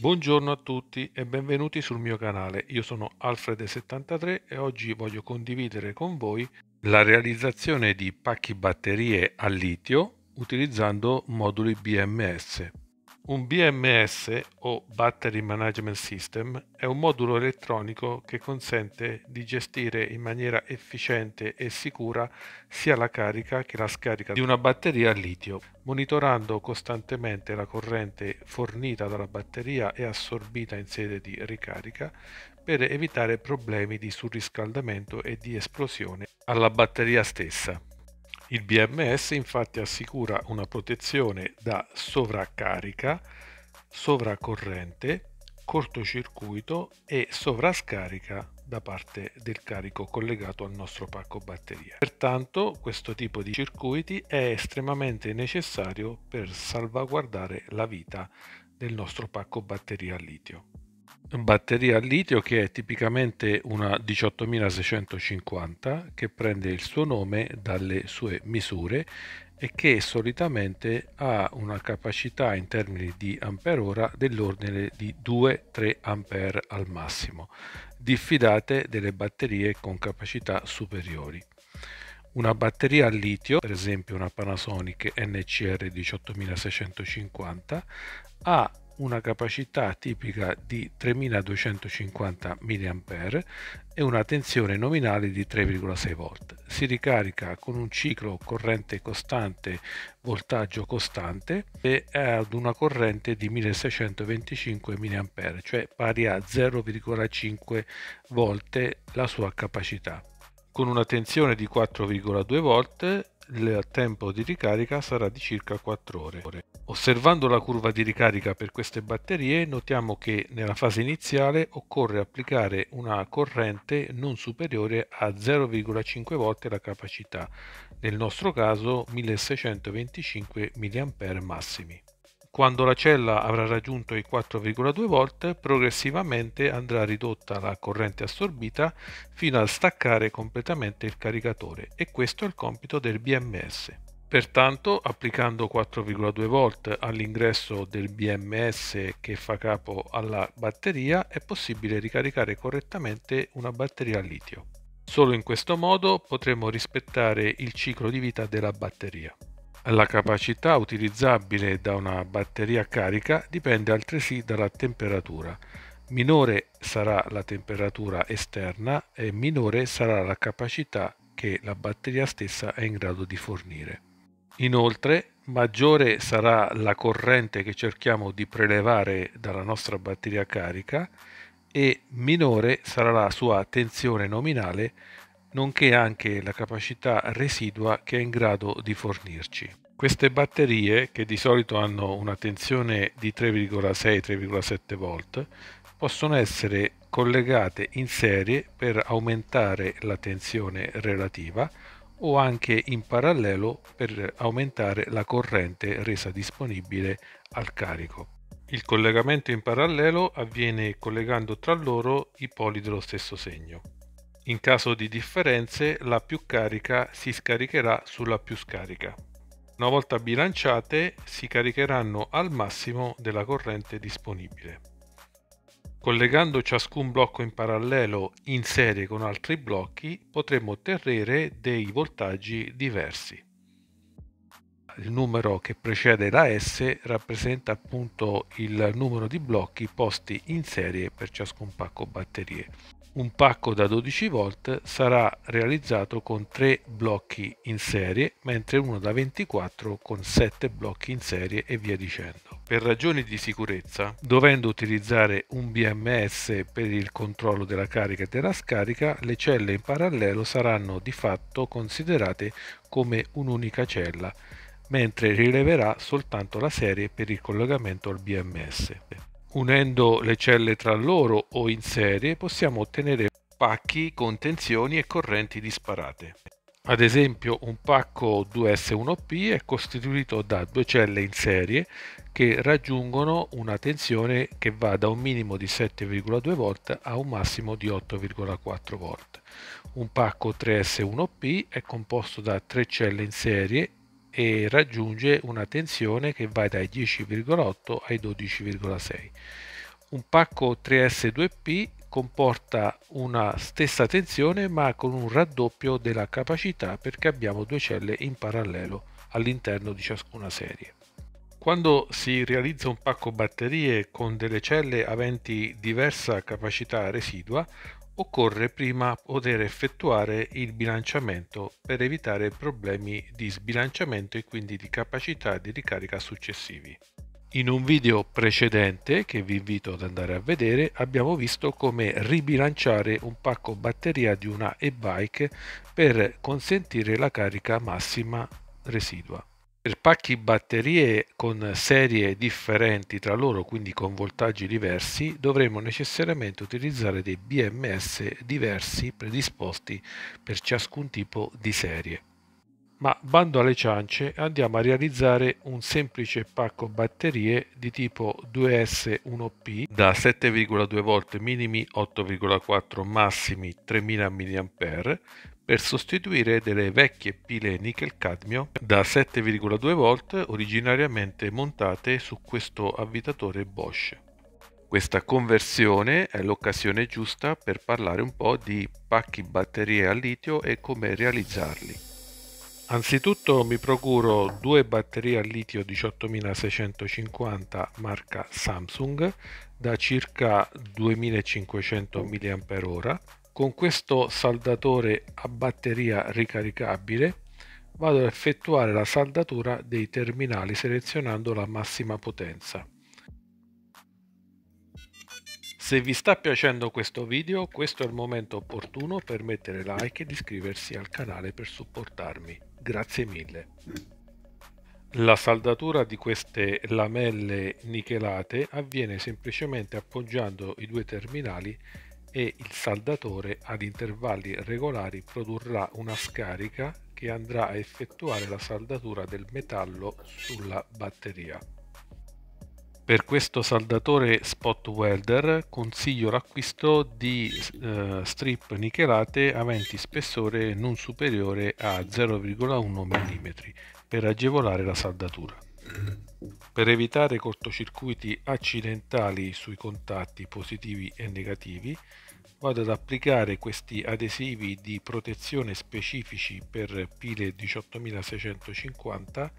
Buongiorno a tutti e benvenuti sul mio canale, io sono Alfred73 e oggi voglio condividere con voi la realizzazione di pacchi batterie a litio utilizzando moduli BMS. Un BMS o Battery Management System è un modulo elettronico che consente di gestire in maniera efficiente e sicura sia la carica che la scarica di una batteria a litio, monitorando costantemente la corrente fornita dalla batteria e assorbita in sede di ricarica per evitare problemi di surriscaldamento e di esplosione alla batteria stessa. Il BMS infatti assicura una protezione da sovraccarica, sovracorrente, cortocircuito e sovrascarica da parte del carico collegato al nostro pacco batteria. Pertanto questo tipo di circuiti è estremamente necessario per salvaguardare la vita del nostro pacco batteria litio batteria a litio che è tipicamente una 18650 che prende il suo nome dalle sue misure e che solitamente ha una capacità in termini di ampere ora dell'ordine di 2-3 ampere al massimo. Diffidate delle batterie con capacità superiori. Una batteria a litio, per esempio una Panasonic NCR 18650, ha una capacità tipica di 3250 mA e una tensione nominale di 3,6 V. Si ricarica con un ciclo corrente costante, voltaggio costante e ad una corrente di 1625 mA, cioè pari a 0,5 volte la sua capacità. Con una tensione di 4,2 V il tempo di ricarica sarà di circa 4 ore. Osservando la curva di ricarica per queste batterie notiamo che nella fase iniziale occorre applicare una corrente non superiore a 0,5 volte la capacità, nel nostro caso 1625 mA massimi. Quando la cella avrà raggiunto i 4,2 volt, progressivamente andrà ridotta la corrente assorbita fino a staccare completamente il caricatore e questo è il compito del BMS. Pertanto, applicando 4,2 volt all'ingresso del BMS che fa capo alla batteria, è possibile ricaricare correttamente una batteria a litio. Solo in questo modo potremo rispettare il ciclo di vita della batteria. La capacità utilizzabile da una batteria carica dipende altresì dalla temperatura. Minore sarà la temperatura esterna e minore sarà la capacità che la batteria stessa è in grado di fornire. Inoltre, maggiore sarà la corrente che cerchiamo di prelevare dalla nostra batteria carica e minore sarà la sua tensione nominale nonché anche la capacità residua che è in grado di fornirci. Queste batterie, che di solito hanno una tensione di 3,6-3,7 volt, possono essere collegate in serie per aumentare la tensione relativa o anche in parallelo per aumentare la corrente resa disponibile al carico. Il collegamento in parallelo avviene collegando tra loro i poli dello stesso segno. In caso di differenze, la più carica si scaricherà sulla più scarica. Una volta bilanciate, si caricheranno al massimo della corrente disponibile. Collegando ciascun blocco in parallelo in serie con altri blocchi, potremo ottenere dei voltaggi diversi il numero che precede la S rappresenta appunto il numero di blocchi posti in serie per ciascun pacco batterie. Un pacco da 12 V sarà realizzato con 3 blocchi in serie, mentre uno da 24 con 7 blocchi in serie e via dicendo. Per ragioni di sicurezza, dovendo utilizzare un BMS per il controllo della carica e della scarica, le celle in parallelo saranno di fatto considerate come un'unica cella mentre rileverà soltanto la serie per il collegamento al BMS. Unendo le celle tra loro o in serie possiamo ottenere pacchi con tensioni e correnti disparate. Ad esempio un pacco 2S1P è costituito da due celle in serie che raggiungono una tensione che va da un minimo di 7,2 V a un massimo di 8,4 V. Un pacco 3S1P è composto da tre celle in serie e raggiunge una tensione che va dai 10,8 ai 12,6. Un pacco 3S2P comporta una stessa tensione ma con un raddoppio della capacità perché abbiamo due celle in parallelo all'interno di ciascuna serie. Quando si realizza un pacco batterie con delle celle aventi diversa capacità residua, occorre prima poter effettuare il bilanciamento per evitare problemi di sbilanciamento e quindi di capacità di ricarica successivi. In un video precedente che vi invito ad andare a vedere abbiamo visto come ribilanciare un pacco batteria di una e-bike per consentire la carica massima residua per pacchi batterie con serie differenti tra loro, quindi con voltaggi diversi, dovremo necessariamente utilizzare dei BMS diversi predisposti per ciascun tipo di serie. Ma bando alle ciance, andiamo a realizzare un semplice pacco batterie di tipo 2S1P da 7,2V minimi 8,4 massimi 3000 mAh per sostituire delle vecchie pile nickel-cadmio da 7,2 volt originariamente montate su questo avvitatore Bosch. Questa conversione è l'occasione giusta per parlare un po' di pacchi batterie a litio e come realizzarli. Anzitutto mi procuro due batterie a litio 18650 marca Samsung da circa 2500 mAh con questo saldatore a batteria ricaricabile vado ad effettuare la saldatura dei terminali selezionando la massima potenza. Se vi sta piacendo questo video, questo è il momento opportuno per mettere like ed iscriversi al canale per supportarmi. Grazie mille. La saldatura di queste lamelle nichelate avviene semplicemente appoggiando i due terminali e il saldatore ad intervalli regolari produrrà una scarica che andrà a effettuare la saldatura del metallo sulla batteria. Per questo saldatore spot welder consiglio l'acquisto di eh, strip nichelate aventi spessore non superiore a 0,1 mm per agevolare la saldatura. Per evitare cortocircuiti accidentali sui contatti positivi e negativi, vado ad applicare questi adesivi di protezione specifici per pile 18650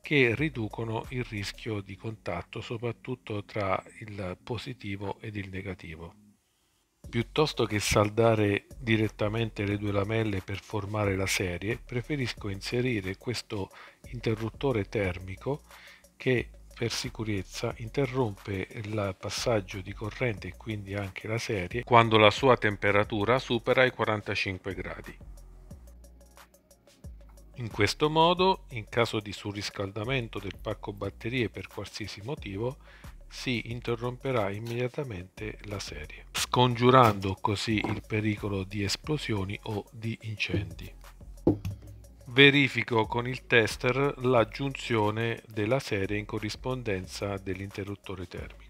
che riducono il rischio di contatto soprattutto tra il positivo ed il negativo. Piuttosto che saldare direttamente le due lamelle per formare la serie, preferisco inserire questo interruttore termico che per sicurezza interrompe il passaggio di corrente e quindi anche la serie quando la sua temperatura supera i 45 gradi. In questo modo, in caso di surriscaldamento del pacco batterie per qualsiasi motivo, si interromperà immediatamente la serie scongiurando così il pericolo di esplosioni o di incendi. Verifico con il tester la giunzione della serie in corrispondenza dell'interruttore termico.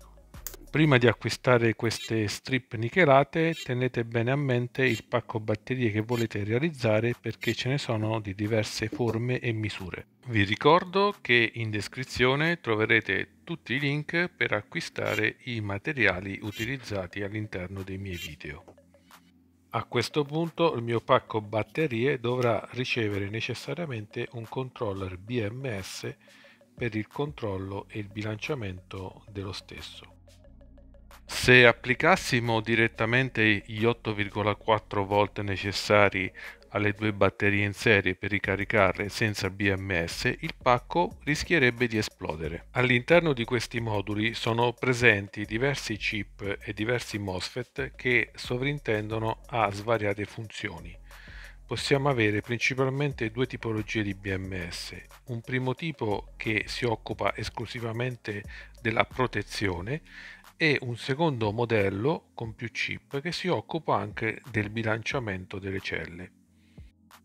Prima di acquistare queste strip nichelate tenete bene a mente il pacco batterie che volete realizzare perché ce ne sono di diverse forme e misure. Vi ricordo che in descrizione troverete tutti i link per acquistare i materiali utilizzati all'interno dei miei video. A questo punto il mio pacco batterie dovrà ricevere necessariamente un controller BMS per il controllo e il bilanciamento dello stesso. Se applicassimo direttamente gli 8,4 volt necessari alle due batterie in serie per ricaricarle senza BMS, il pacco rischierebbe di esplodere. All'interno di questi moduli sono presenti diversi chip e diversi MOSFET che sovrintendono a svariate funzioni. Possiamo avere principalmente due tipologie di BMS, un primo tipo che si occupa esclusivamente della protezione e un secondo modello con più chip che si occupa anche del bilanciamento delle celle.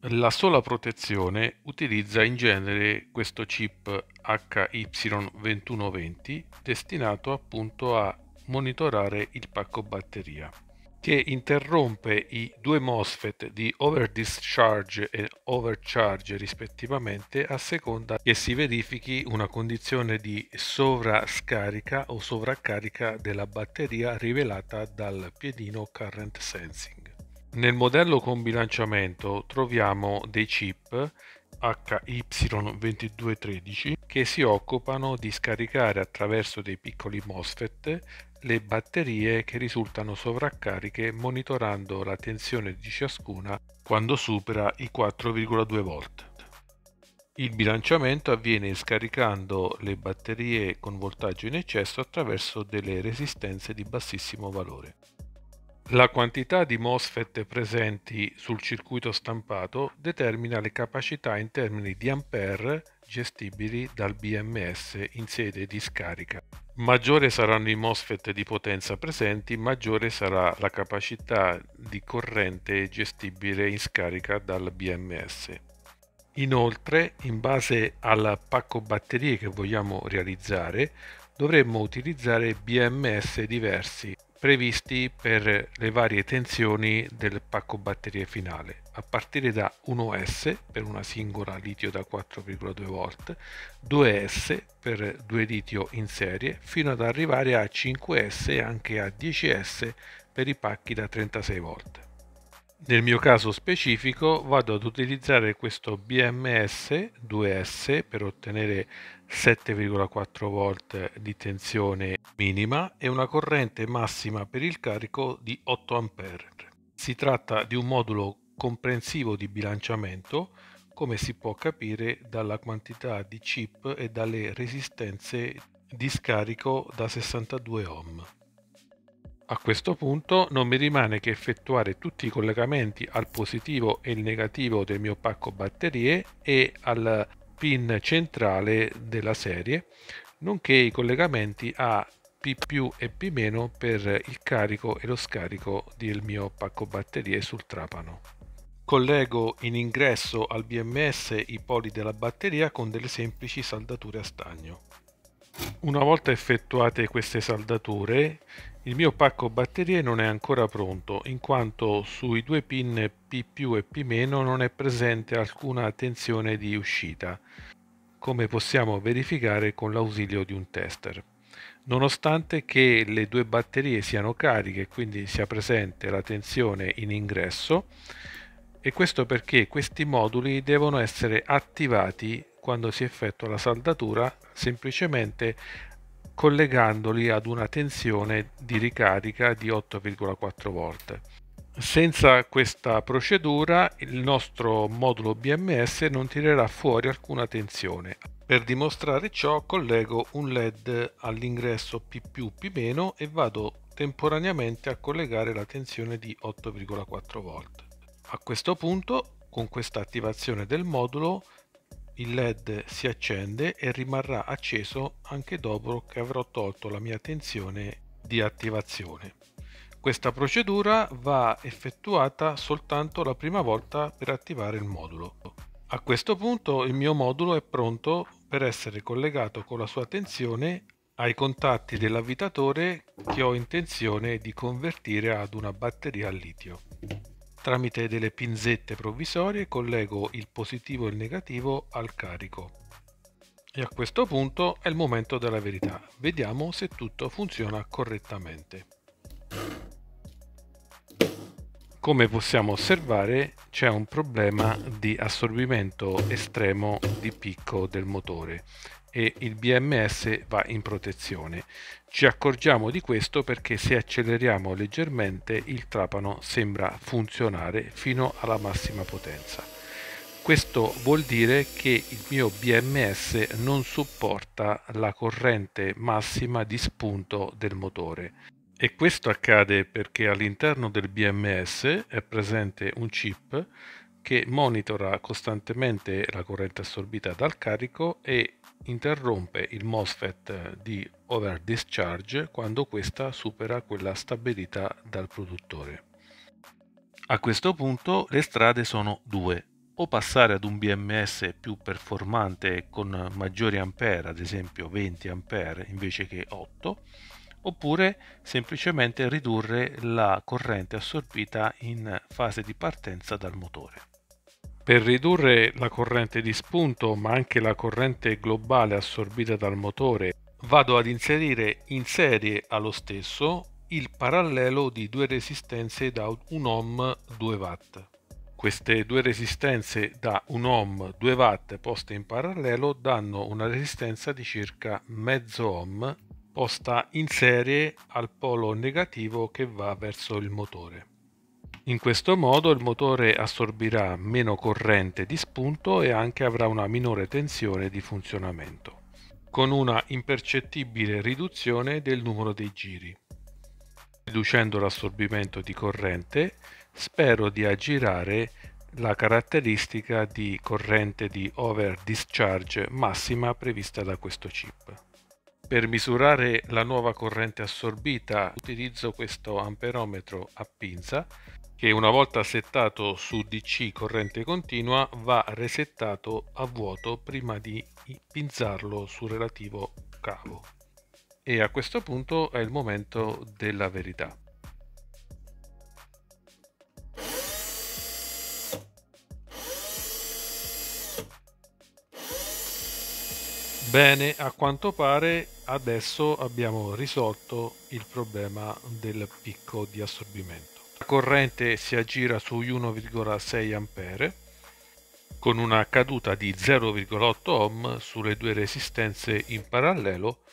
La sola protezione utilizza in genere questo chip HY2120 destinato appunto a monitorare il pacco batteria che interrompe i due MOSFET di overdischarge e overcharge rispettivamente a seconda che si verifichi una condizione di sovrascarica o sovraccarica della batteria rivelata dal piedino current sensing. Nel modello con bilanciamento troviamo dei chip HY2213 che si occupano di scaricare attraverso dei piccoli MOSFET le batterie che risultano sovraccariche monitorando la tensione di ciascuna quando supera i 4,2 V. Il bilanciamento avviene scaricando le batterie con voltaggio in eccesso attraverso delle resistenze di bassissimo valore. La quantità di MOSFET presenti sul circuito stampato determina le capacità in termini di ampere gestibili dal BMS in sede di scarica. Maggiore saranno i MOSFET di potenza presenti, maggiore sarà la capacità di corrente gestibile in scarica dal BMS. Inoltre, in base al pacco batterie che vogliamo realizzare, dovremmo utilizzare BMS diversi previsti per le varie tensioni del pacco batterie finale, a partire da 1S per una singola litio da 4,2V, 2S per due litio in serie, fino ad arrivare a 5S e anche a 10S per i pacchi da 36V. Nel mio caso specifico vado ad utilizzare questo BMS 2S per ottenere 7,4 volt di tensione minima e una corrente massima per il carico di 8 A. Si tratta di un modulo comprensivo di bilanciamento come si può capire dalla quantità di chip e dalle resistenze di scarico da 62 ohm. A questo punto non mi rimane che effettuare tutti i collegamenti al positivo e il negativo del mio pacco batterie e al pin centrale della serie, nonché i collegamenti a P e P- per il carico e lo scarico del mio pacco batterie sul trapano. Collego in ingresso al BMS i poli della batteria con delle semplici saldature a stagno. Una volta effettuate queste saldature, il mio pacco batterie non è ancora pronto, in quanto sui due pin P più e P meno non è presente alcuna tensione di uscita, come possiamo verificare con l'ausilio di un tester. Nonostante che le due batterie siano cariche, quindi sia presente la tensione in ingresso, e questo perché questi moduli devono essere attivati quando si effettua la saldatura semplicemente collegandoli ad una tensione di ricarica di 8,4 volte. Senza questa procedura il nostro modulo BMS non tirerà fuori alcuna tensione. Per dimostrare ciò collego un LED all'ingresso P+, P- e vado temporaneamente a collegare la tensione di 8,4 V. A questo punto, con questa attivazione del modulo, il led si accende e rimarrà acceso anche dopo che avrò tolto la mia tensione di attivazione. Questa procedura va effettuata soltanto la prima volta per attivare il modulo. A questo punto il mio modulo è pronto per essere collegato con la sua tensione ai contatti dell'avvitatore che ho intenzione di convertire ad una batteria a litio. Tramite delle pinzette provvisorie collego il positivo e il negativo al carico. E a questo punto è il momento della verità. Vediamo se tutto funziona correttamente. Come possiamo osservare c'è un problema di assorbimento estremo di picco del motore e il BMS va in protezione. Ci accorgiamo di questo perché se acceleriamo leggermente il trapano sembra funzionare fino alla massima potenza. Questo vuol dire che il mio BMS non supporta la corrente massima di spunto del motore. E questo accade perché all'interno del BMS è presente un chip che monitora costantemente la corrente assorbita dal carico e interrompe il MOSFET eh, di over discharge quando questa supera quella stabilita dal produttore. A questo punto le strade sono due, o passare ad un BMS più performante con maggiori ampere, ad esempio 20 ampere invece che 8, oppure semplicemente ridurre la corrente assorbita in fase di partenza dal motore. Per ridurre la corrente di spunto ma anche la corrente globale assorbita dal motore vado ad inserire in serie allo stesso il parallelo di due resistenze da 1 ohm 2 watt. Queste due resistenze da 1 ohm 2 watt poste in parallelo danno una resistenza di circa mezzo ohm posta in serie al polo negativo che va verso il motore. In questo modo il motore assorbirà meno corrente di spunto e anche avrà una minore tensione di funzionamento, con una impercettibile riduzione del numero dei giri. Riducendo l'assorbimento di corrente, spero di aggirare la caratteristica di corrente di over discharge massima prevista da questo chip. Per misurare la nuova corrente assorbita utilizzo questo amperometro a pinza che una volta settato su DC corrente continua va resettato a vuoto prima di pinzarlo sul relativo cavo. E a questo punto è il momento della verità. Bene, a quanto pare adesso abbiamo risolto il problema del picco di assorbimento. La corrente si aggira sugli 1,6 A con una caduta di 0,8 ohm sulle due resistenze in parallelo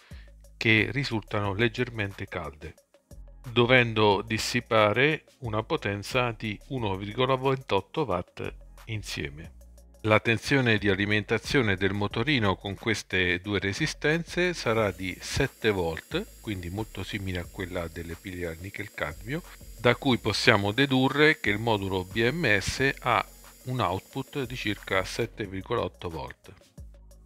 che risultano leggermente calde, dovendo dissipare una potenza di 1,28 W insieme. La tensione di alimentazione del motorino con queste due resistenze sarà di 7 V, quindi molto simile a quella delle pile a nickel cadmio, da cui possiamo dedurre che il modulo BMS ha un output di circa 7,8 volt.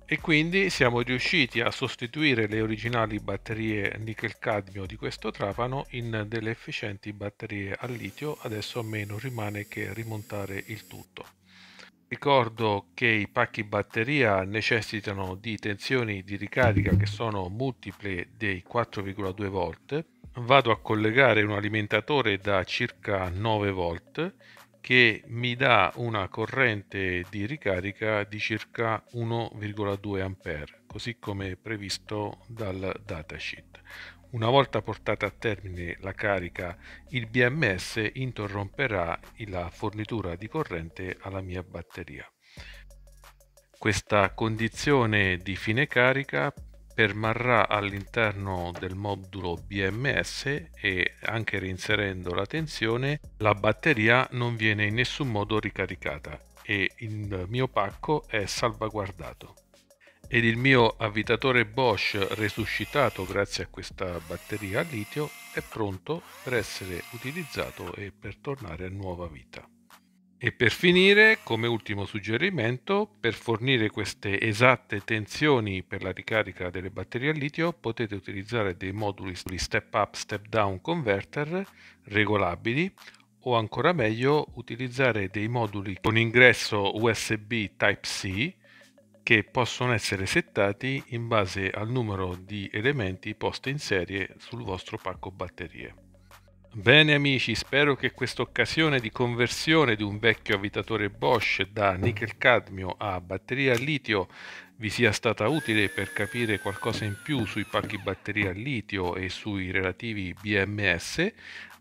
E quindi siamo riusciti a sostituire le originali batterie nickel-cadmio di questo trapano in delle efficienti batterie a litio, adesso a me non rimane che rimontare il tutto. Ricordo che i pacchi batteria necessitano di tensioni di ricarica che sono multiple dei 4,2 volt. Vado a collegare un alimentatore da circa 9 volt che mi dà una corrente di ricarica di circa 1,2 A, così come previsto dal datasheet. Una volta portata a termine la carica, il BMS interromperà la fornitura di corrente alla mia batteria. Questa condizione di fine carica permarrà all'interno del modulo BMS e anche reinserendo la tensione la batteria non viene in nessun modo ricaricata e il mio pacco è salvaguardato ed il mio avvitatore Bosch resuscitato grazie a questa batteria a litio è pronto per essere utilizzato e per tornare a nuova vita. E per finire, come ultimo suggerimento, per fornire queste esatte tensioni per la ricarica delle batterie a litio potete utilizzare dei moduli step up step down converter regolabili o ancora meglio utilizzare dei moduli con ingresso USB Type-C che possono essere settati in base al numero di elementi posti in serie sul vostro pacco batterie. Bene amici, spero che questa occasione di conversione di un vecchio avvitatore Bosch da nickel cadmio a batteria a litio vi sia stata utile per capire qualcosa in più sui pacchi batteria a litio e sui relativi BMS.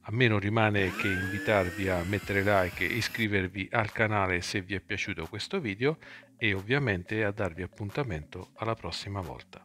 A me non rimane che invitarvi a mettere like e iscrivervi al canale se vi è piaciuto questo video e ovviamente a darvi appuntamento alla prossima volta.